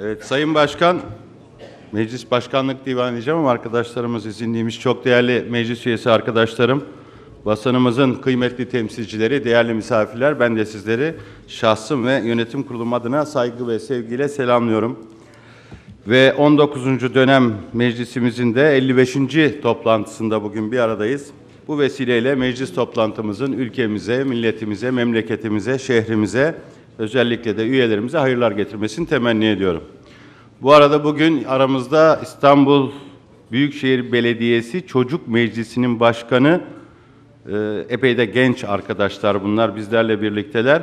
Evet, Sayın Başkan, Meclis Başkanlık Divanı diyeceğim arkadaşlarımız izinliğimiz çok değerli meclis üyesi arkadaşlarım, basınımızın kıymetli temsilcileri, değerli misafirler, ben de sizleri şahsım ve yönetim kurulum adına saygı ve sevgiyle selamlıyorum. Ve 19. dönem meclisimizin de 55. toplantısında bugün bir aradayız. Bu vesileyle meclis toplantımızın ülkemize, milletimize, memleketimize, şehrimize, özellikle de üyelerimize hayırlar getirmesini temenni ediyorum. Bu arada bugün aramızda İstanbul Büyükşehir Belediyesi Çocuk Meclisi'nin başkanı e, epey de genç arkadaşlar bunlar bizlerle birlikteler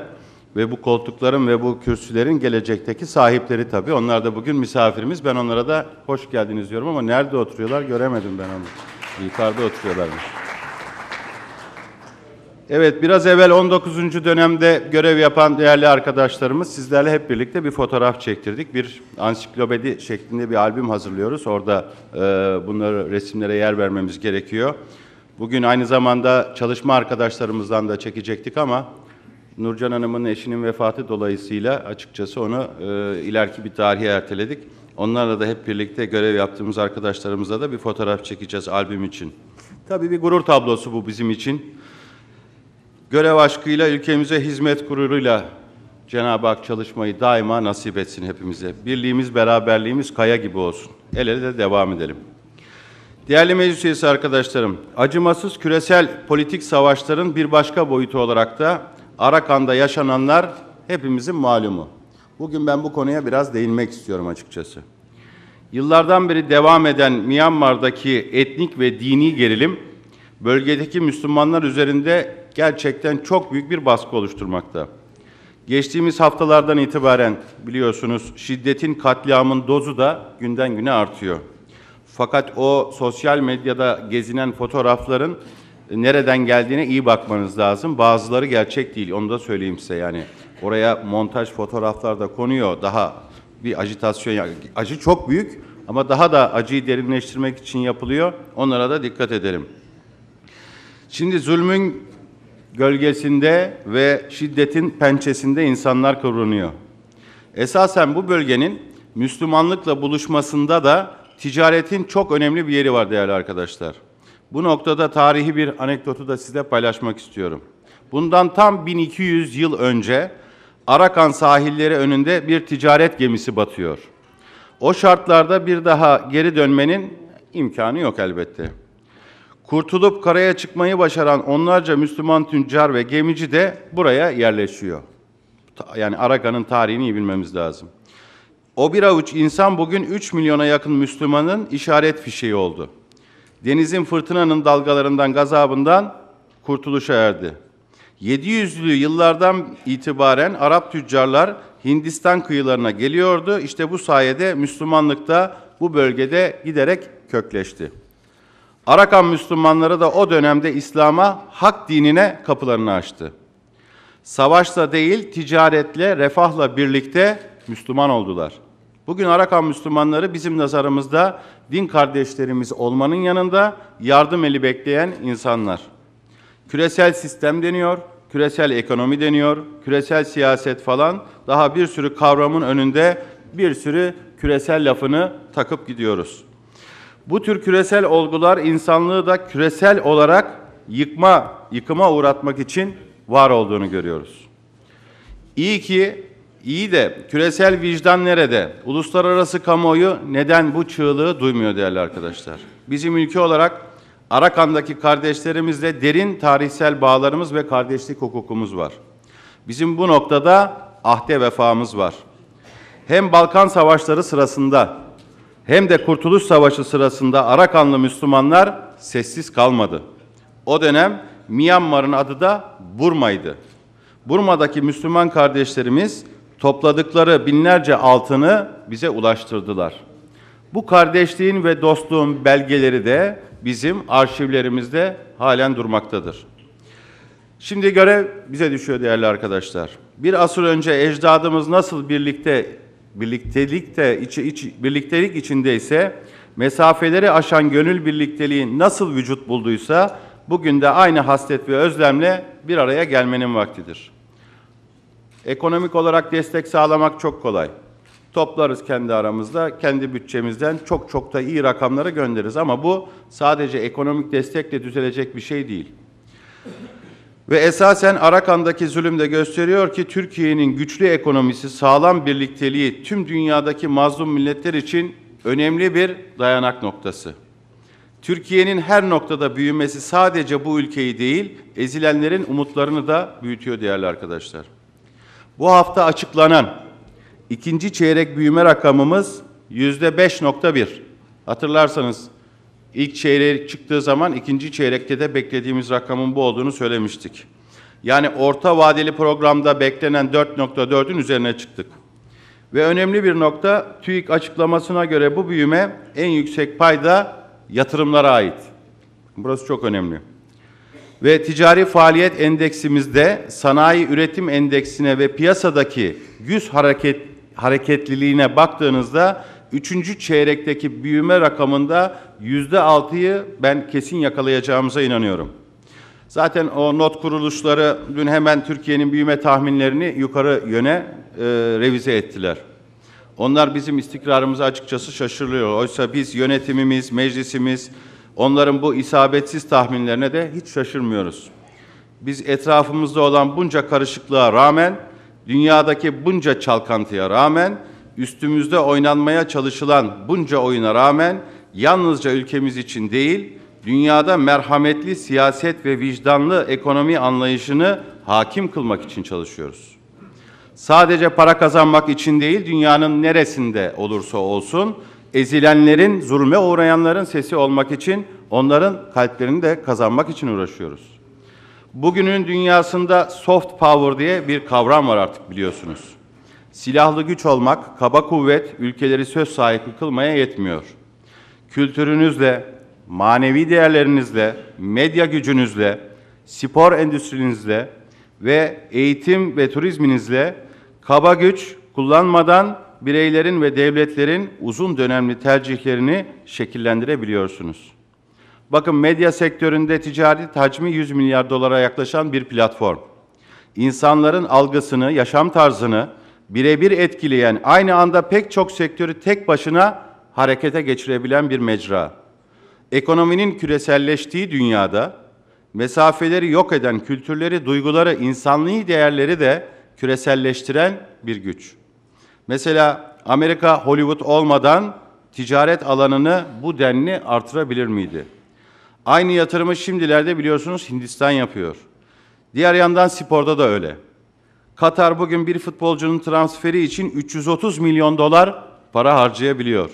ve bu koltukların ve bu kürsülerin gelecekteki sahipleri tabii. Onlar da bugün misafirimiz. Ben onlara da hoş geldiniz diyorum ama nerede oturuyorlar göremedim ben onu. Yukarıda oturuyorlarmış. Evet, biraz evvel 19. dönemde görev yapan değerli arkadaşlarımız sizlerle hep birlikte bir fotoğraf çektirdik. Bir ansiklopedi şeklinde bir albüm hazırlıyoruz. Orada e, bunları resimlere yer vermemiz gerekiyor. Bugün aynı zamanda çalışma arkadaşlarımızdan da çekecektik ama Nurcan Hanım'ın eşinin vefatı dolayısıyla açıkçası onu e, ileriki bir tarihe erteledik. Onlarla da hep birlikte görev yaptığımız arkadaşlarımızla da bir fotoğraf çekeceğiz albüm için. Tabii bir gurur tablosu bu bizim için. Görev aşkıyla, ülkemize hizmet gururuyla Cenab-ı Hak çalışmayı daima nasip etsin hepimize. Birliğimiz, beraberliğimiz kaya gibi olsun. El ele de devam edelim. Değerli meclis üyesi arkadaşlarım, acımasız küresel politik savaşların bir başka boyutu olarak da Arakan'da yaşananlar hepimizin malumu. Bugün ben bu konuya biraz değinmek istiyorum açıkçası. Yıllardan beri devam eden Myanmar'daki etnik ve dini gerilim, bölgedeki Müslümanlar üzerinde gerçekten çok büyük bir baskı oluşturmakta. Geçtiğimiz haftalardan itibaren biliyorsunuz şiddetin katliamın dozu da günden güne artıyor. Fakat o sosyal medyada gezinen fotoğrafların e, nereden geldiğine iyi bakmanız lazım. Bazıları gerçek değil. Onu da söyleyeyim size yani. Oraya montaj fotoğraflar da konuyor. Daha bir ajitasyon acı çok büyük ama daha da acıyı derinleştirmek için yapılıyor. Onlara da dikkat edelim. Şimdi zulmün gölgesinde ve şiddetin pençesinde insanlar kıvranıyor. Esasen bu bölgenin Müslümanlıkla buluşmasında da ticaretin çok önemli bir yeri var değerli arkadaşlar. Bu noktada tarihi bir anekdotu da size paylaşmak istiyorum. Bundan tam 1200 yıl önce Arakan sahilleri önünde bir ticaret gemisi batıyor. O şartlarda bir daha geri dönmenin imkanı yok elbette. Kurtulup karaya çıkmayı başaran onlarca Müslüman tüccar ve gemici de buraya yerleşiyor. Yani Araka'nın tarihini iyi bilmemiz lazım. O bir avuç insan bugün 3 milyona yakın Müslümanın işaret fişeği oldu. Denizin fırtınanın dalgalarından, gazabından kurtuluşa erdi. 700'lü yıllardan itibaren Arap tüccarlar Hindistan kıyılarına geliyordu. İşte bu sayede Müslümanlık da bu bölgede giderek kökleşti. Arakan Müslümanları da o dönemde İslam'a, hak dinine kapılarını açtı. Savaşla değil, ticaretle, refahla birlikte Müslüman oldular. Bugün Arakan Müslümanları bizim nazarımızda din kardeşlerimiz olmanın yanında yardım eli bekleyen insanlar. Küresel sistem deniyor, küresel ekonomi deniyor, küresel siyaset falan daha bir sürü kavramın önünde bir sürü küresel lafını takıp gidiyoruz.'' Bu tür küresel olgular insanlığı da küresel olarak yıkma, yıkıma uğratmak için var olduğunu görüyoruz. İyi ki, iyi de küresel vicdan nerede? Uluslararası kamuoyu neden bu çığlığı duymuyor değerli arkadaşlar? Bizim ülke olarak Arakan'daki kardeşlerimizle derin tarihsel bağlarımız ve kardeşlik hukukumuz var. Bizim bu noktada ahde vefamız var. Hem Balkan Savaşları sırasında hem de Kurtuluş Savaşı sırasında Arakanlı Müslümanlar sessiz kalmadı. O dönem Myanmar'ın adı da Burma'ydı. Burma'daki Müslüman kardeşlerimiz topladıkları binlerce altını bize ulaştırdılar. Bu kardeşliğin ve dostluğun belgeleri de bizim arşivlerimizde halen durmaktadır. Şimdi görev bize düşüyor değerli arkadaşlar. Bir asır önce ecdadımız nasıl birlikte birliktelikte iç, iç, birliktelik içindeyse mesafeleri aşan gönül birlikteliği nasıl vücut bulduysa bugün de aynı haslet ve özlemle bir araya gelmenin vaktidir. Ekonomik olarak destek sağlamak çok kolay. Toplarız kendi aramızda, kendi bütçemizden çok çok da iyi rakamlara göndeririz ama bu sadece ekonomik destekle düzelecek bir şey değil. Ve esasen Arakan'daki zulüm de gösteriyor ki Türkiye'nin güçlü ekonomisi, sağlam birlikteliği tüm dünyadaki mazlum milletler için önemli bir dayanak noktası. Türkiye'nin her noktada büyümesi sadece bu ülkeyi değil, ezilenlerin umutlarını da büyütüyor değerli arkadaşlar. Bu hafta açıklanan ikinci çeyrek büyüme rakamımız yüzde 5.1. Hatırlarsanız İlk çeyrek çıktığı zaman ikinci çeyrekte de beklediğimiz rakamın bu olduğunu söylemiştik. Yani orta vadeli programda beklenen 4.4'ün üzerine çıktık. Ve önemli bir nokta TÜİK açıklamasına göre bu büyüme en yüksek payda yatırımlara ait. Burası çok önemli. Ve ticari faaliyet endeksimizde sanayi üretim endeksine ve piyasadaki yüz hareket hareketliliğine baktığınızda Üçüncü çeyrekteki büyüme rakamında yüzde altıyı ben kesin yakalayacağımıza inanıyorum. Zaten o not kuruluşları dün hemen Türkiye'nin büyüme tahminlerini yukarı yöne e, revize ettiler. Onlar bizim istikrarımızı açıkçası şaşırıyor. Oysa biz yönetimimiz, meclisimiz, onların bu isabetsiz tahminlerine de hiç şaşırmıyoruz. Biz etrafımızda olan bunca karışıklığa rağmen, dünyadaki bunca çalkantıya rağmen üstümüzde oynanmaya çalışılan bunca oyuna rağmen yalnızca ülkemiz için değil, dünyada merhametli siyaset ve vicdanlı ekonomi anlayışını hakim kılmak için çalışıyoruz. Sadece para kazanmak için değil, dünyanın neresinde olursa olsun, ezilenlerin, zulme uğrayanların sesi olmak için, onların kalplerini de kazanmak için uğraşıyoruz. Bugünün dünyasında soft power diye bir kavram var artık biliyorsunuz. Silahlı güç olmak, kaba kuvvet ülkeleri söz sahibi kılmaya yetmiyor. Kültürünüzle, manevi değerlerinizle, medya gücünüzle, spor endüstrinizle ve eğitim ve turizminizle kaba güç kullanmadan bireylerin ve devletlerin uzun dönemli tercihlerini şekillendirebiliyorsunuz. Bakın medya sektöründe ticari hacmi 100 milyar dolara yaklaşan bir platform. İnsanların algısını, yaşam tarzını, birebir etkileyen, aynı anda pek çok sektörü tek başına harekete geçirebilen bir mecra. Ekonominin küreselleştiği dünyada mesafeleri yok eden kültürleri, duyguları, insanlığı değerleri de küreselleştiren bir güç. Mesela Amerika Hollywood olmadan ticaret alanını bu denli artırabilir miydi? Aynı yatırımı şimdilerde biliyorsunuz Hindistan yapıyor. Diğer yandan sporda da öyle. Katar bugün bir futbolcunun transferi için 330 milyon dolar para harcayabiliyor.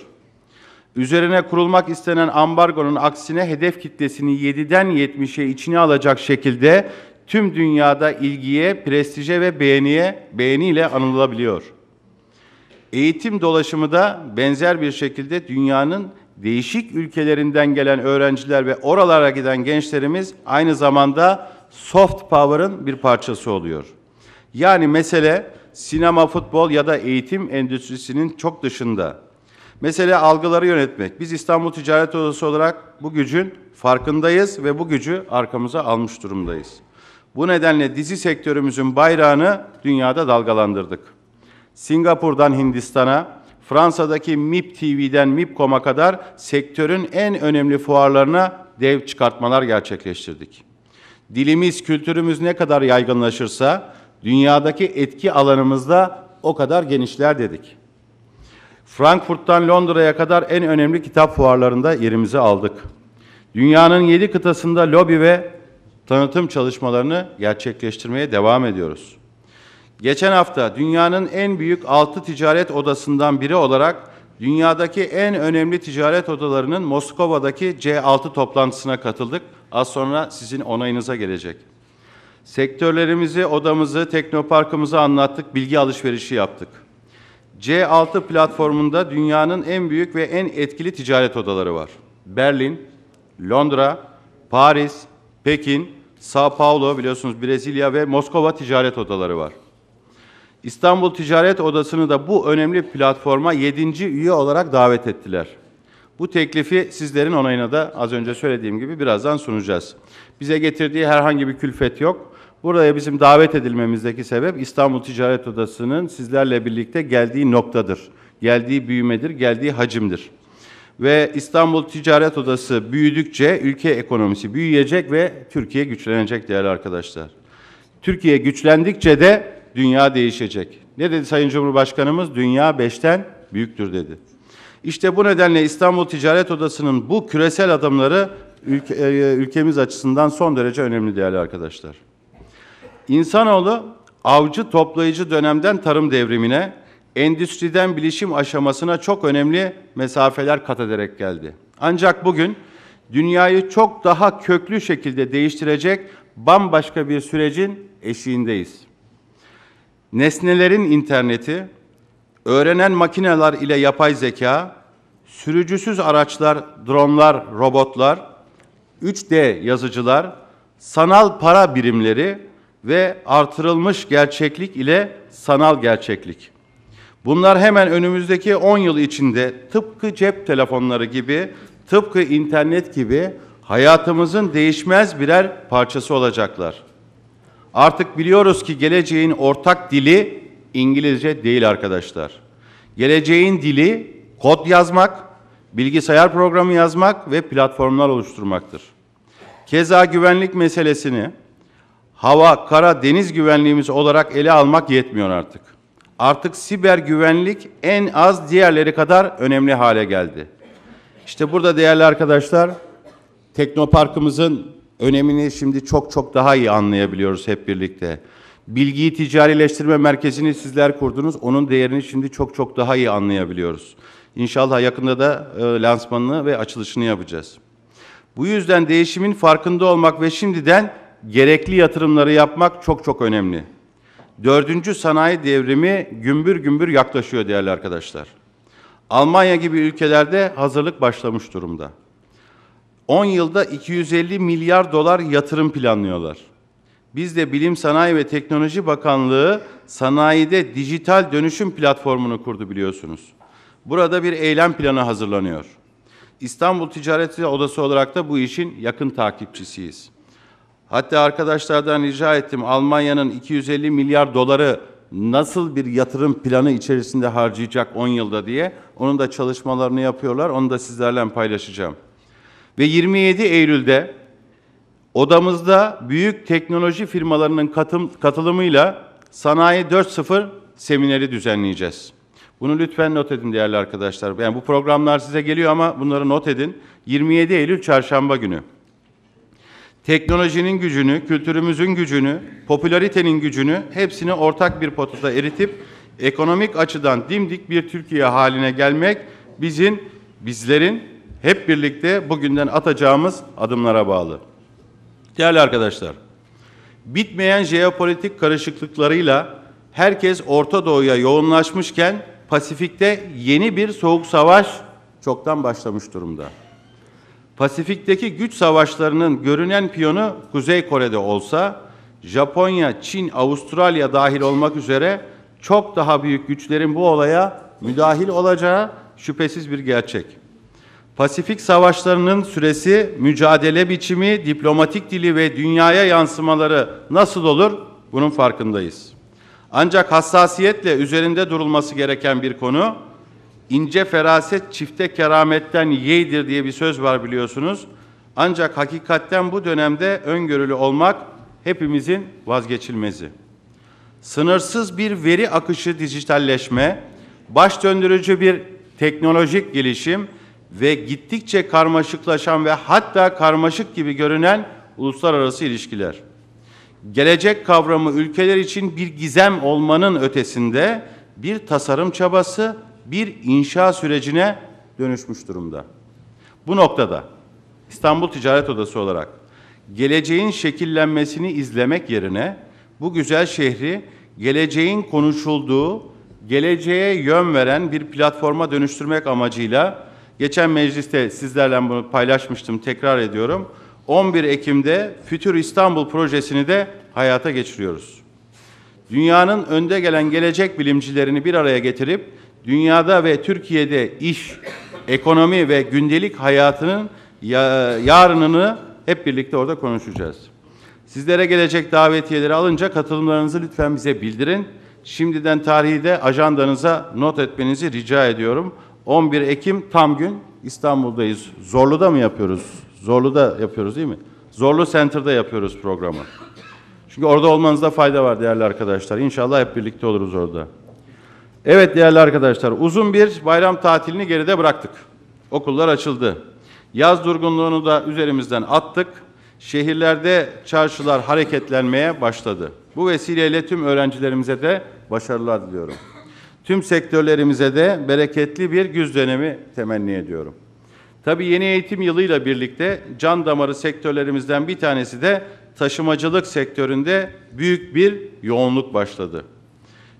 Üzerine kurulmak istenen ambargonun aksine hedef kitlesini 7'den 70'e içine alacak şekilde tüm dünyada ilgiye, prestije ve beğeniye, beğeniyle anılabiliyor. Eğitim dolaşımı da benzer bir şekilde dünyanın değişik ülkelerinden gelen öğrenciler ve oralara giden gençlerimiz aynı zamanda soft power'ın bir parçası oluyor. Yani mesele sinema, futbol ya da eğitim endüstrisinin çok dışında. Mesele algıları yönetmek. Biz İstanbul Ticaret Odası olarak bu gücün farkındayız ve bu gücü arkamıza almış durumdayız. Bu nedenle dizi sektörümüzün bayrağını dünyada dalgalandırdık. Singapur'dan Hindistan'a, Fransa'daki MIP TV'den MIPCOM'a kadar sektörün en önemli fuarlarına dev çıkartmalar gerçekleştirdik. Dilimiz, kültürümüz ne kadar yaygınlaşırsa dünyadaki etki alanımızda o kadar genişler dedik. Frankfurt'tan Londra'ya kadar en önemli kitap fuarlarında yerimizi aldık. Dünyanın yedi kıtasında lobi ve tanıtım çalışmalarını gerçekleştirmeye devam ediyoruz. Geçen hafta dünyanın en büyük altı ticaret odasından biri olarak dünyadaki en önemli ticaret odalarının Moskova'daki C6 toplantısına katıldık. Az sonra sizin onayınıza gelecek. Sektörlerimizi, odamızı, teknoparkımızı anlattık, bilgi alışverişi yaptık. C6 platformunda dünyanın en büyük ve en etkili ticaret odaları var. Berlin, Londra, Paris, Pekin, Sao Paulo biliyorsunuz Brezilya ve Moskova ticaret odaları var. İstanbul Ticaret Odası'nı da bu önemli platforma yedinci üye olarak davet ettiler. Bu teklifi sizlerin onayına da az önce söylediğim gibi birazdan sunacağız. Bize getirdiği herhangi bir külfet yok. Buraya bizim davet edilmemizdeki sebep İstanbul Ticaret Odası'nın sizlerle birlikte geldiği noktadır. Geldiği büyümedir, geldiği hacimdir. Ve İstanbul Ticaret Odası büyüdükçe ülke ekonomisi büyüyecek ve Türkiye güçlenecek değerli arkadaşlar. Türkiye güçlendikçe de dünya değişecek. Ne dedi Sayın Cumhurbaşkanımız? Dünya beşten büyüktür dedi. İşte bu nedenle İstanbul Ticaret Odası'nın bu küresel adımları ülke, e, ülkemiz açısından son derece önemli değerli arkadaşlar. İnsanoğlu avcı toplayıcı dönemden tarım devrimine, endüstriden bilişim aşamasına çok önemli mesafeler kat ederek geldi. Ancak bugün dünyayı çok daha köklü şekilde değiştirecek bambaşka bir sürecin eşiğindeyiz. Nesnelerin interneti, öğrenen makineler ile yapay zeka, sürücüsüz araçlar, dronlar, robotlar, 3D yazıcılar, sanal para birimleri ve artırılmış gerçeklik ile sanal gerçeklik. Bunlar hemen önümüzdeki 10 yıl içinde tıpkı cep telefonları gibi, tıpkı internet gibi hayatımızın değişmez birer parçası olacaklar. Artık biliyoruz ki geleceğin ortak dili İngilizce değil arkadaşlar. Geleceğin dili kod yazmak, bilgisayar programı yazmak ve platformlar oluşturmaktır. Keza güvenlik meselesini hava, kara, deniz güvenliğimiz olarak ele almak yetmiyor artık. Artık siber güvenlik en az diğerleri kadar önemli hale geldi. İşte burada değerli arkadaşlar, teknoparkımızın önemini şimdi çok çok daha iyi anlayabiliyoruz hep birlikte. Bilgiyi ticarileştirme merkezini sizler kurdunuz. Onun değerini şimdi çok çok daha iyi anlayabiliyoruz. İnşallah yakında da e, lansmanını ve açılışını yapacağız. Bu yüzden değişimin farkında olmak ve şimdiden gerekli yatırımları yapmak çok çok önemli. Dördüncü sanayi devrimi gümbür gümbür yaklaşıyor değerli arkadaşlar. Almanya gibi ülkelerde hazırlık başlamış durumda. 10 yılda 250 milyar dolar yatırım planlıyorlar. Biz de Bilim Sanayi ve Teknoloji Bakanlığı sanayide dijital dönüşüm platformunu kurdu biliyorsunuz. Burada bir eylem planı hazırlanıyor. İstanbul Ticaret Odası olarak da bu işin yakın takipçisiyiz. Hatta arkadaşlardan rica ettim Almanya'nın 250 milyar doları nasıl bir yatırım planı içerisinde harcayacak 10 yılda diye. Onun da çalışmalarını yapıyorlar. Onu da sizlerle paylaşacağım. Ve 27 Eylül'de odamızda büyük teknoloji firmalarının katım, katılımıyla Sanayi 4.0 semineri düzenleyeceğiz. Bunu lütfen not edin değerli arkadaşlar. Yani bu programlar size geliyor ama bunları not edin. 27 Eylül çarşamba günü teknolojinin gücünü, kültürümüzün gücünü, popülaritenin gücünü hepsini ortak bir potada eritip ekonomik açıdan dimdik bir Türkiye haline gelmek bizim, bizlerin hep birlikte bugünden atacağımız adımlara bağlı. Değerli arkadaşlar, bitmeyen jeopolitik karışıklıklarıyla herkes Orta Doğu'ya yoğunlaşmışken Pasifik'te yeni bir soğuk savaş çoktan başlamış durumda. Pasifik'teki güç savaşlarının görünen piyonu Kuzey Kore'de olsa, Japonya, Çin, Avustralya dahil olmak üzere çok daha büyük güçlerin bu olaya müdahil olacağı şüphesiz bir gerçek. Pasifik savaşlarının süresi, mücadele biçimi, diplomatik dili ve dünyaya yansımaları nasıl olur bunun farkındayız. Ancak hassasiyetle üzerinde durulması gereken bir konu ince feraset çifte kerametten yeğdir diye bir söz var biliyorsunuz. Ancak hakikatten bu dönemde öngörülü olmak hepimizin vazgeçilmezi. Sınırsız bir veri akışı dijitalleşme, baş döndürücü bir teknolojik gelişim ve gittikçe karmaşıklaşan ve hatta karmaşık gibi görünen uluslararası ilişkiler. Gelecek kavramı ülkeler için bir gizem olmanın ötesinde bir tasarım çabası bir inşa sürecine dönüşmüş durumda. Bu noktada İstanbul Ticaret Odası olarak geleceğin şekillenmesini izlemek yerine bu güzel şehri geleceğin konuşulduğu, geleceğe yön veren bir platforma dönüştürmek amacıyla geçen mecliste sizlerle bunu paylaşmıştım, tekrar ediyorum. 11 Ekim'de Fütür İstanbul projesini de hayata geçiriyoruz. Dünyanın önde gelen gelecek bilimcilerini bir araya getirip dünyada ve Türkiye'de iş, ekonomi ve gündelik hayatının yarınını hep birlikte orada konuşacağız. Sizlere gelecek davetiyeleri alınca katılımlarınızı lütfen bize bildirin. Şimdiden tarihi de ajandanıza not etmenizi rica ediyorum. 11 Ekim tam gün İstanbul'dayız. Zorlu'da mı yapıyoruz? Zorlu'da yapıyoruz değil mi? Zorlu Center'da yapıyoruz programı. Çünkü orada olmanızda fayda var değerli arkadaşlar. İnşallah hep birlikte oluruz orada. Evet değerli arkadaşlar, uzun bir bayram tatilini geride bıraktık. Okullar açıldı. Yaz durgunluğunu da üzerimizden attık. Şehirlerde çarşılar hareketlenmeye başladı. Bu vesileyle tüm öğrencilerimize de başarılar diliyorum. Tüm sektörlerimize de bereketli bir güz dönemi temenni ediyorum. Tabii yeni eğitim yılıyla birlikte can damarı sektörlerimizden bir tanesi de taşımacılık sektöründe büyük bir yoğunluk başladı.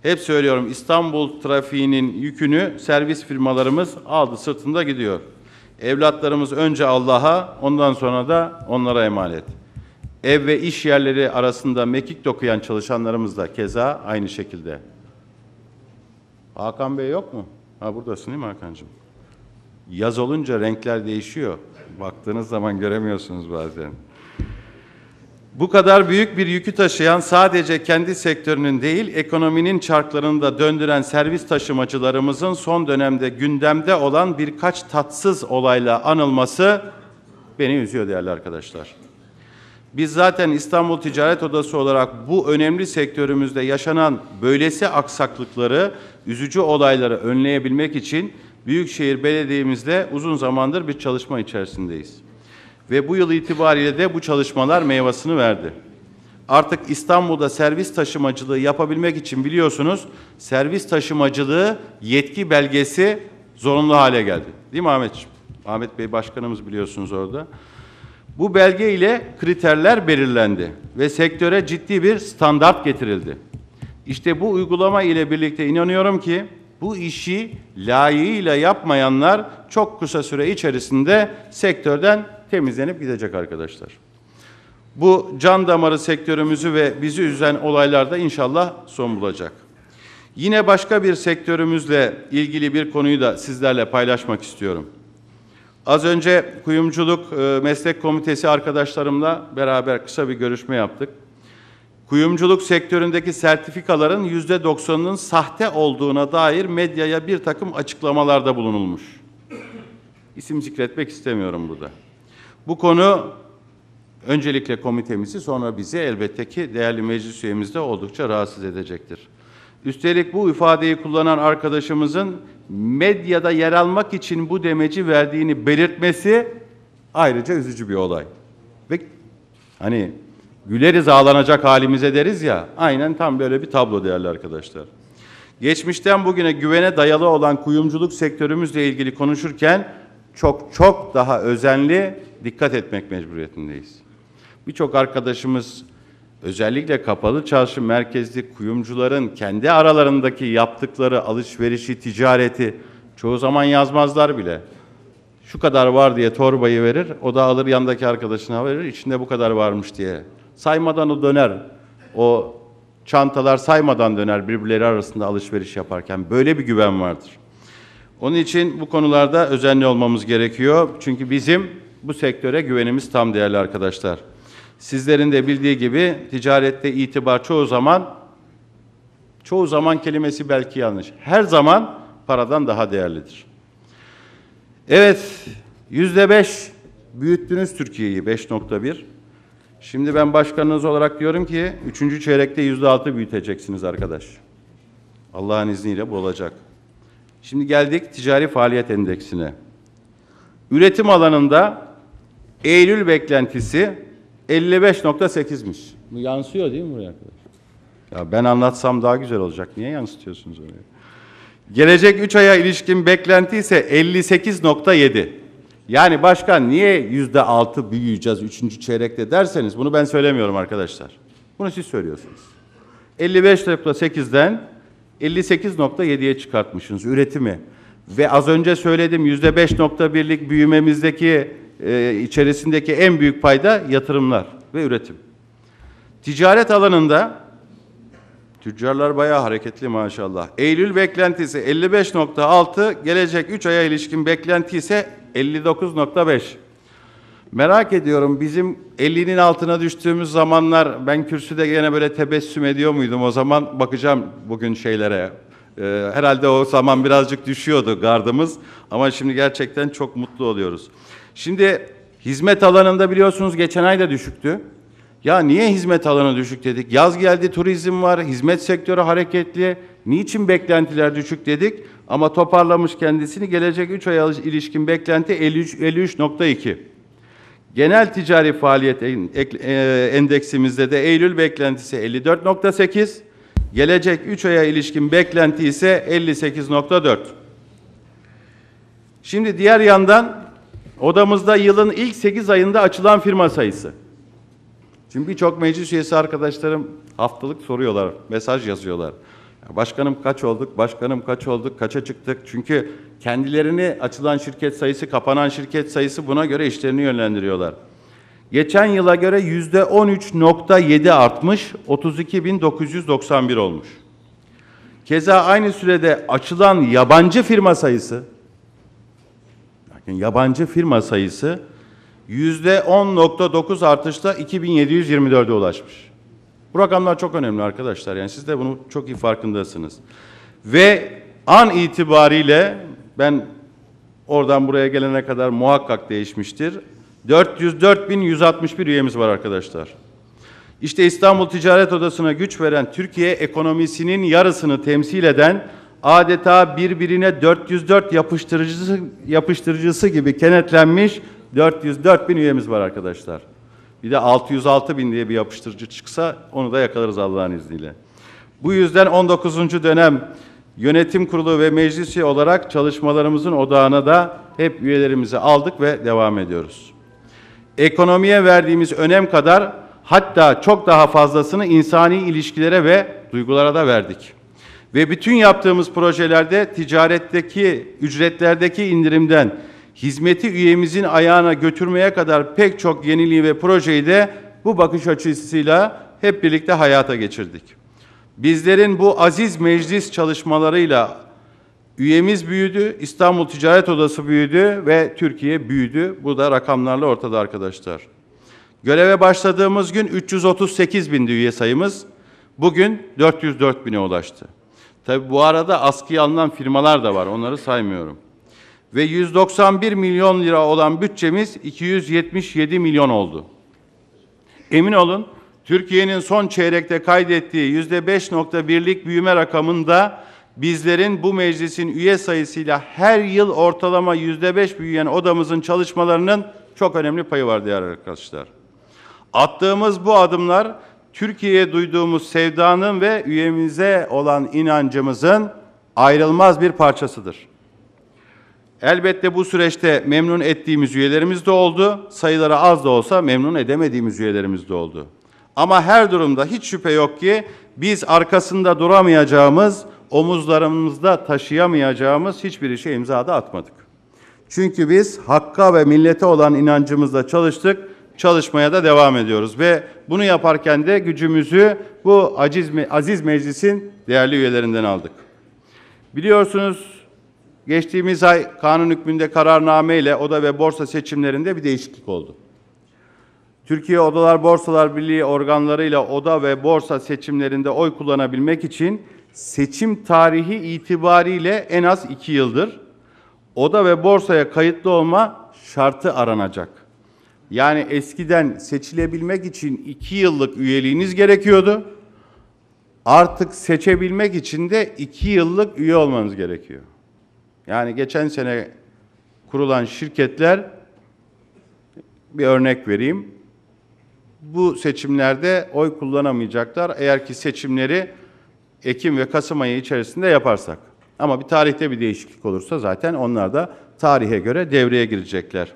Hep söylüyorum İstanbul trafiğinin yükünü servis firmalarımız aldı sırtında gidiyor. Evlatlarımız önce Allah'a ondan sonra da onlara emanet. Ev ve iş yerleri arasında mekik dokuyan çalışanlarımız da keza aynı şekilde. Hakan Bey yok mu? Ha buradasın değil mi Hakan'cığım? Yaz olunca renkler değişiyor. Baktığınız zaman göremiyorsunuz bazen. Bu kadar büyük bir yükü taşıyan sadece kendi sektörünün değil ekonominin çarklarını da döndüren servis taşımacılarımızın son dönemde gündemde olan birkaç tatsız olayla anılması beni üzüyor değerli arkadaşlar. Biz zaten İstanbul Ticaret Odası olarak bu önemli sektörümüzde yaşanan böylesi aksaklıkları, üzücü olayları önleyebilmek için Büyükşehir Belediye'mizle uzun zamandır bir çalışma içerisindeyiz ve bu yıl itibariyle de bu çalışmalar meyvasını verdi. Artık İstanbul'da servis taşımacılığı yapabilmek için biliyorsunuz servis taşımacılığı yetki belgesi zorunlu hale geldi. Değil mi Ahmetciğim? Ahmet Bey başkanımız biliyorsunuz orada. Bu belge ile kriterler belirlendi ve sektöre ciddi bir standart getirildi. İşte bu uygulama ile birlikte inanıyorum ki bu işi layığıyla yapmayanlar çok kısa süre içerisinde sektörden temizlenip gidecek arkadaşlar. Bu can damarı sektörümüzü ve bizi üzen olaylar da inşallah son bulacak. Yine başka bir sektörümüzle ilgili bir konuyu da sizlerle paylaşmak istiyorum. Az önce Kuyumculuk e, Meslek Komitesi arkadaşlarımla beraber kısa bir görüşme yaptık. Kuyumculuk sektöründeki sertifikaların yüzde doksanının sahte olduğuna dair medyaya bir takım açıklamalarda bulunulmuş. İsim zikretmek istemiyorum burada. Bu konu öncelikle komitemizi sonra bizi elbette ki değerli meclis üyemizde oldukça rahatsız edecektir. Üstelik bu ifadeyi kullanan arkadaşımızın medyada yer almak için bu demeci verdiğini belirtmesi ayrıca üzücü bir olay. Ve hani güleriz ağlanacak halimize deriz ya aynen tam böyle bir tablo değerli arkadaşlar. Geçmişten bugüne güvene dayalı olan kuyumculuk sektörümüzle ilgili konuşurken çok çok daha özenli dikkat etmek mecburiyetindeyiz. Birçok arkadaşımız özellikle kapalı çarşı merkezli kuyumcuların kendi aralarındaki yaptıkları alışverişi, ticareti çoğu zaman yazmazlar bile. Şu kadar var diye torbayı verir, o da alır yandaki arkadaşına verir, içinde bu kadar varmış diye. Saymadan o döner, o çantalar saymadan döner birbirleri arasında alışveriş yaparken. Böyle bir güven vardır. Onun için bu konularda özenli olmamız gerekiyor. Çünkü bizim bu sektöre güvenimiz tam değerli arkadaşlar. Sizlerin de bildiği gibi ticarette itibar çoğu zaman çoğu zaman kelimesi belki yanlış. Her zaman paradan daha değerlidir. Evet, yüzde beş büyüttünüz Türkiye'yi 5.1. Şimdi ben başkanınız olarak diyorum ki üçüncü çeyrekte yüzde altı büyüteceksiniz arkadaş. Allah'ın izniyle bu olacak. Şimdi geldik ticari faaliyet endeksine. Üretim alanında Eylül beklentisi 55.8'miş. Bu yansıyor değil mi buraya arkadaş? Ya ben anlatsam daha güzel olacak. Niye yansıtıyorsunuz oraya? Gelecek 3 aya ilişkin beklenti ise 58.7. Yani başkan niye yüzde altı büyüyeceğiz üçüncü çeyrekte derseniz bunu ben söylemiyorum arkadaşlar. Bunu siz söylüyorsunuz. 55.8'den 58.7'ye çıkartmışsınız üretimi. Ve az önce söyledim yüzde beş nokta birlik büyümemizdeki e, içerisindeki en büyük payda yatırımlar ve üretim. Ticaret alanında tüccarlar bayağı hareketli maşallah. Eylül beklentisi 55.6, gelecek 3 aya ilişkin beklenti ise 59.5. Merak ediyorum bizim 50'nin altına düştüğümüz zamanlar ben kürsüde gene böyle tebessüm ediyor muydum o zaman bakacağım bugün şeylere. Ee, herhalde o zaman birazcık düşüyordu gardımız ama şimdi gerçekten çok mutlu oluyoruz. Şimdi hizmet alanında biliyorsunuz geçen ay da düşüktü. Ya niye hizmet alanı düşük dedik? Yaz geldi turizm var, hizmet sektörü hareketli. Niçin beklentiler düşük dedik? Ama toparlamış kendisini gelecek 3 aya ilişkin beklenti 53.2. Genel ticari faaliyet e, endeksimizde de Eylül beklentisi 54.8. Gelecek 3 aya ilişkin beklenti ise 58.4. Şimdi diğer yandan Odamızda yılın ilk 8 ayında açılan firma sayısı. Şimdi birçok meclis üyesi arkadaşlarım haftalık soruyorlar, mesaj yazıyorlar. Başkanım kaç olduk, başkanım kaç olduk, kaça çıktık? Çünkü kendilerini açılan şirket sayısı, kapanan şirket sayısı buna göre işlerini yönlendiriyorlar. Geçen yıla göre yüzde 13.7 artmış, 32.991 olmuş. Keza aynı sürede açılan yabancı firma sayısı, Bakın yabancı firma sayısı yüzde %10.9 artışla 2724'e ulaşmış. Bu rakamlar çok önemli arkadaşlar. Yani siz de bunu çok iyi farkındasınız. Ve an itibariyle ben oradan buraya gelene kadar muhakkak değişmiştir. 404.161 üyemiz var arkadaşlar. İşte İstanbul Ticaret Odası'na güç veren Türkiye ekonomisinin yarısını temsil eden adeta birbirine 404 yapıştırıcısı, yapıştırıcısı gibi kenetlenmiş 404 bin üyemiz var arkadaşlar. Bir de 606 bin diye bir yapıştırıcı çıksa onu da yakalarız Allah'ın izniyle. Bu yüzden 19. dönem yönetim kurulu ve meclisi olarak çalışmalarımızın odağına da hep üyelerimizi aldık ve devam ediyoruz. Ekonomiye verdiğimiz önem kadar hatta çok daha fazlasını insani ilişkilere ve duygulara da verdik ve bütün yaptığımız projelerde ticaretteki ücretlerdeki indirimden hizmeti üyemizin ayağına götürmeye kadar pek çok yeniliği ve projeyi de bu bakış açısıyla hep birlikte hayata geçirdik. Bizlerin bu aziz meclis çalışmalarıyla üyemiz büyüdü, İstanbul Ticaret Odası büyüdü ve Türkiye büyüdü. Bu da rakamlarla ortada arkadaşlar. Göreve başladığımız gün 338 bindi üye sayımız. Bugün 404 bine ulaştı. Tabi bu arada askıya alınan firmalar da var. Onları saymıyorum. Ve 191 milyon lira olan bütçemiz 277 milyon oldu. Emin olun Türkiye'nin son çeyrekte kaydettiği yüzde 5.1'lik büyüme rakamında bizlerin bu meclisin üye sayısıyla her yıl ortalama yüzde 5 büyüyen odamızın çalışmalarının çok önemli payı var değerli arkadaşlar. Attığımız bu adımlar Türkiye'ye duyduğumuz sevdanın ve üyemize olan inancımızın ayrılmaz bir parçasıdır. Elbette bu süreçte memnun ettiğimiz üyelerimiz de oldu, sayıları az da olsa memnun edemediğimiz üyelerimiz de oldu. Ama her durumda hiç şüphe yok ki biz arkasında duramayacağımız, omuzlarımızda taşıyamayacağımız hiçbir işe imza da atmadık. Çünkü biz hakka ve millete olan inancımızla çalıştık çalışmaya da devam ediyoruz ve bunu yaparken de gücümüzü bu aciz, aziz meclisin değerli üyelerinden aldık. Biliyorsunuz geçtiğimiz ay kanun hükmünde kararname ile oda ve borsa seçimlerinde bir değişiklik oldu. Türkiye Odalar Borsalar Birliği organlarıyla oda ve borsa seçimlerinde oy kullanabilmek için seçim tarihi itibariyle en az iki yıldır oda ve borsaya kayıtlı olma şartı aranacak. Yani eskiden seçilebilmek için iki yıllık üyeliğiniz gerekiyordu. Artık seçebilmek için de iki yıllık üye olmanız gerekiyor. Yani geçen sene kurulan şirketler bir örnek vereyim. Bu seçimlerde oy kullanamayacaklar eğer ki seçimleri Ekim ve Kasım ayı içerisinde yaparsak. Ama bir tarihte bir değişiklik olursa zaten onlar da tarihe göre devreye girecekler.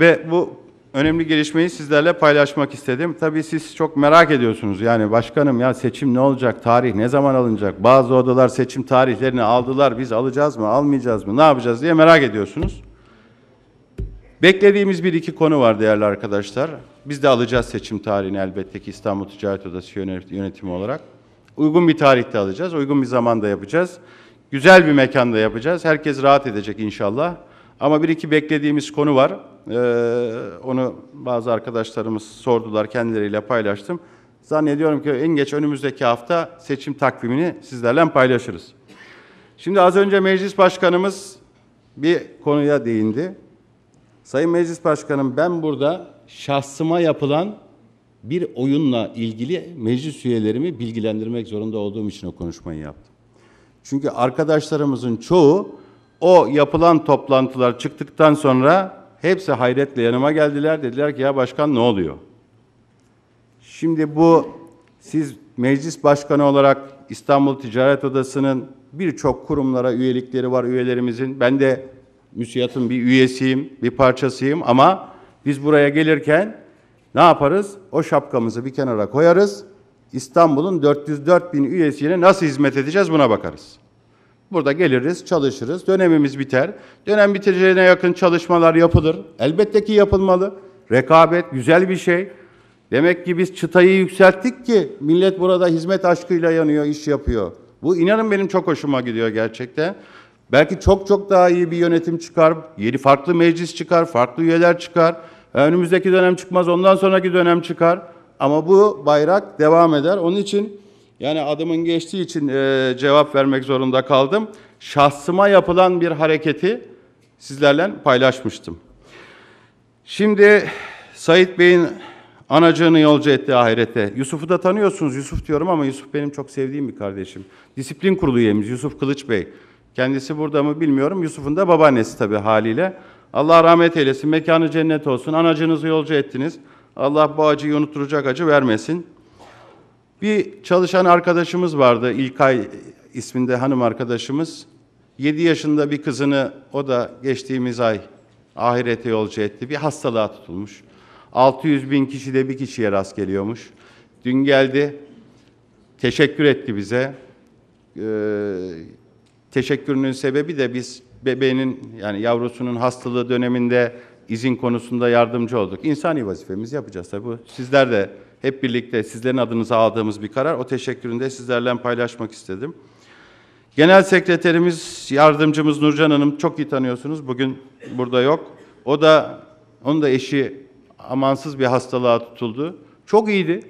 Ve bu önemli gelişmeyi sizlerle paylaşmak istedim. Tabii siz çok merak ediyorsunuz. Yani başkanım ya seçim ne olacak? Tarih ne zaman alınacak? Bazı odalar seçim tarihlerini aldılar. Biz alacağız mı? Almayacağız mı? Ne yapacağız diye merak ediyorsunuz. Beklediğimiz bir iki konu var değerli arkadaşlar. Biz de alacağız seçim tarihini elbette ki İstanbul Ticaret Odası yönetimi olarak. Uygun bir tarihte alacağız, uygun bir zamanda yapacağız. Güzel bir mekanda yapacağız. Herkes rahat edecek inşallah. Ama bir iki beklediğimiz konu var. Ee, onu bazı arkadaşlarımız sordular, kendileriyle paylaştım. Zannediyorum ki en geç önümüzdeki hafta seçim takvimini sizlerle paylaşırız. Şimdi az önce meclis başkanımız bir konuya değindi. Sayın Meclis Başkanım ben burada şahsıma yapılan bir oyunla ilgili meclis üyelerimi bilgilendirmek zorunda olduğum için o konuşmayı yaptım. Çünkü arkadaşlarımızın çoğu o yapılan toplantılar çıktıktan sonra hepsi hayretle yanıma geldiler. Dediler ki ya başkan ne oluyor? Şimdi bu siz meclis başkanı olarak İstanbul Ticaret Odası'nın birçok kurumlara üyelikleri var üyelerimizin. Ben de müsiyatın bir üyesiyim, bir parçasıyım ama biz buraya gelirken ne yaparız? O şapkamızı bir kenara koyarız. İstanbul'un 404 bin üyesine nasıl hizmet edeceğiz buna bakarız. Burada geliriz, çalışırız, dönemimiz biter. Dönem biteceğine yakın çalışmalar yapılır. Elbette ki yapılmalı. Rekabet güzel bir şey. Demek ki biz çıtayı yükselttik ki millet burada hizmet aşkıyla yanıyor, iş yapıyor. Bu inanın benim çok hoşuma gidiyor gerçekten. Belki çok çok daha iyi bir yönetim çıkar, yeni farklı meclis çıkar, farklı üyeler çıkar. Önümüzdeki dönem çıkmaz, ondan sonraki dönem çıkar. Ama bu bayrak devam eder. Onun için yani adımın geçtiği için e, cevap vermek zorunda kaldım. Şahsıma yapılan bir hareketi sizlerle paylaşmıştım. Şimdi Sait Bey'in anacığını yolcu etti ahirete. Yusuf'u da tanıyorsunuz. Yusuf diyorum ama Yusuf benim çok sevdiğim bir kardeşim. Disiplin kurulu üyemiz Yusuf Kılıç Bey. Kendisi burada mı bilmiyorum. Yusuf'un da babaannesi tabii haliyle. Allah rahmet eylesin. Mekanı cennet olsun. Anacınızı yolcu ettiniz. Allah bu acıyı unutturacak acı vermesin. Bir çalışan arkadaşımız vardı İlkay isminde hanım arkadaşımız. 7 yaşında bir kızını o da geçtiğimiz ay ahirete yolcu etti. Bir hastalığa tutulmuş. 600 bin kişi de bir kişiye rast geliyormuş. Dün geldi, teşekkür etti bize. Ee, teşekkürünün sebebi de biz bebeğinin yani yavrusunun hastalığı döneminde izin konusunda yardımcı olduk. İnsani vazifemizi yapacağız tabii. Sizler de hep birlikte sizlerin adınıza aldığımız bir karar. O teşekkürünü de sizlerle paylaşmak istedim. Genel sekreterimiz, yardımcımız Nurcan Hanım çok iyi tanıyorsunuz. Bugün burada yok. O da onun da eşi amansız bir hastalığa tutuldu. Çok iyiydi.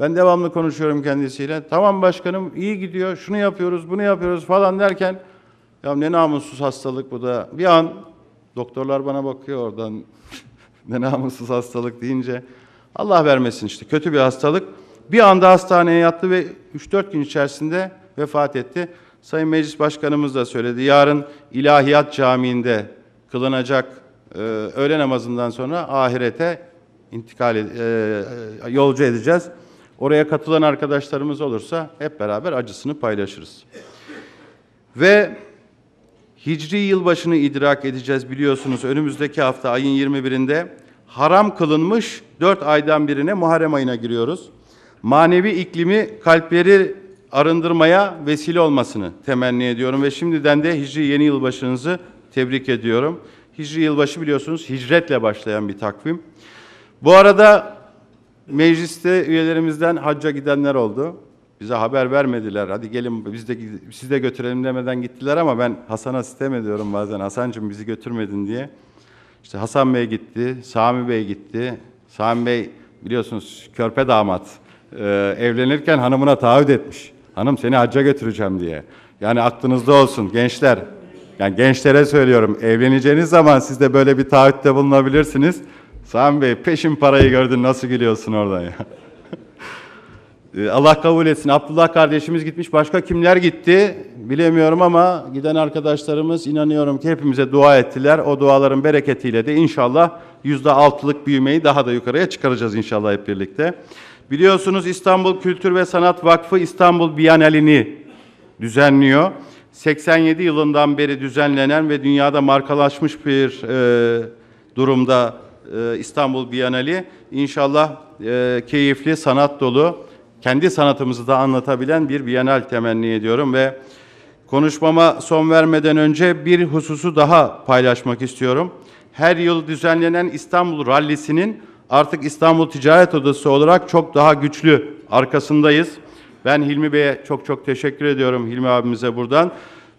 Ben devamlı konuşuyorum kendisiyle. Tamam başkanım iyi gidiyor. Şunu yapıyoruz, bunu yapıyoruz falan derken ya ne namussuz hastalık bu da. Bir an doktorlar bana bakıyor oradan. ne namussuz hastalık deyince Allah vermesin işte kötü bir hastalık. Bir anda hastaneye yattı ve 3-4 gün içerisinde vefat etti. Sayın Meclis Başkanımız da söyledi. Yarın İlahiyat Camii'nde kılınacak e, öğle namazından sonra ahirete intikal e, e, yolcu edeceğiz. Oraya katılan arkadaşlarımız olursa hep beraber acısını paylaşırız. Ve Hicri yılbaşını idrak edeceğiz biliyorsunuz. Önümüzdeki hafta ayın 21'inde haram kılınmış dört aydan birine Muharrem ayına giriyoruz. Manevi iklimi kalpleri arındırmaya vesile olmasını temenni ediyorum ve şimdiden de Hicri yeni yılbaşınızı tebrik ediyorum. Hicri yılbaşı biliyorsunuz hicretle başlayan bir takvim. Bu arada mecliste üyelerimizden hacca gidenler oldu. Bize haber vermediler. Hadi gelin biz de siz de götürelim demeden gittiler ama ben Hasan'a sitem ediyorum bazen. Hasancığım bizi götürmedin diye. İşte Hasan Bey gitti, Sami Bey gitti. Sami Bey biliyorsunuz körpe damat e, evlenirken hanımına taahhüt etmiş. Hanım seni hacca götüreceğim diye. Yani aklınızda olsun gençler. Yani gençlere söylüyorum evleneceğiniz zaman siz de böyle bir taahhütte bulunabilirsiniz. Sami Bey peşin parayı gördün nasıl gülüyorsun oradan ya. Ee, Allah kabul etsin. Abdullah kardeşimiz gitmiş. Başka kimler gitti bilemiyorum ama giden arkadaşlarımız inanıyorum ki hepimize dua ettiler. O duaların bereketiyle de inşallah yüzde altılık büyümeyi daha da yukarıya çıkaracağız inşallah hep birlikte. Biliyorsunuz İstanbul Kültür ve Sanat Vakfı İstanbul Biyaneli'ni düzenliyor. 87 yılından beri düzenlenen ve dünyada markalaşmış bir e, durumda e, İstanbul Biyaneli. İnşallah e, keyifli, sanat dolu, kendi sanatımızı da anlatabilen bir Bienal temenni ediyorum ve konuşmama son vermeden önce bir hususu daha paylaşmak istiyorum. Her yıl düzenlenen İstanbul Rallisi'nin artık İstanbul Ticaret Odası olarak çok daha güçlü arkasındayız. Ben Hilmi Bey'e çok çok teşekkür ediyorum Hilmi abimize buradan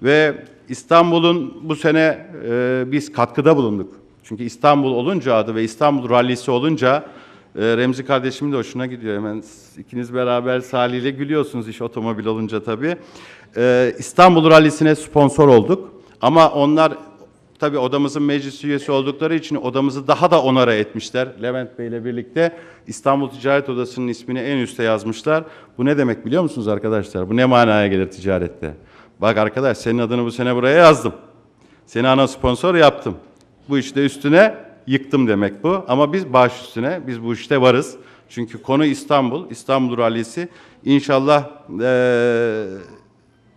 ve İstanbul'un bu sene e, biz katkıda bulunduk. Çünkü İstanbul olunca adı ve İstanbul Rallisi olunca ee, Remzi kardeşimin de hoşuna gidiyor. Hemen ikiniz beraber Salih ile gülüyorsunuz iş otomobil olunca tabii. E, İstanbul Rally'sine sponsor olduk. Ama onlar tabii odamızın meclis üyesi oldukları için odamızı daha da onara etmişler. Levent Bey ile birlikte İstanbul Ticaret Odası'nın ismini en üste yazmışlar. Bu ne demek biliyor musunuz arkadaşlar? Bu ne manaya gelir ticarette? Bak arkadaş senin adını bu sene buraya yazdım. Seni ana sponsor yaptım. Bu işte üstüne yıktım demek bu. Ama biz baş üstüne, biz bu işte varız. Çünkü konu İstanbul, İstanbul Rallisi. İnşallah e,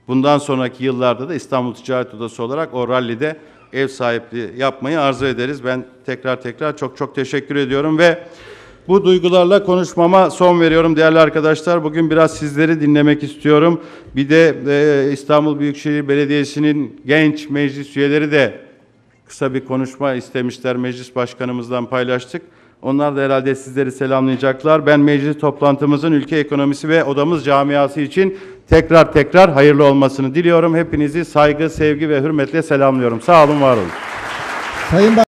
bundan sonraki yıllarda da İstanbul Ticaret Odası olarak o rallide ev sahipliği yapmayı arzu ederiz. Ben tekrar tekrar çok çok teşekkür ediyorum ve bu duygularla konuşmama son veriyorum değerli arkadaşlar. Bugün biraz sizleri dinlemek istiyorum. Bir de e, İstanbul Büyükşehir Belediyesi'nin genç meclis üyeleri de kısa bir konuşma istemişler. Meclis başkanımızdan paylaştık. Onlar da herhalde sizleri selamlayacaklar. Ben meclis toplantımızın ülke ekonomisi ve odamız camiası için tekrar tekrar hayırlı olmasını diliyorum. Hepinizi saygı, sevgi ve hürmetle selamlıyorum. Sağ olun, var olun. Sayın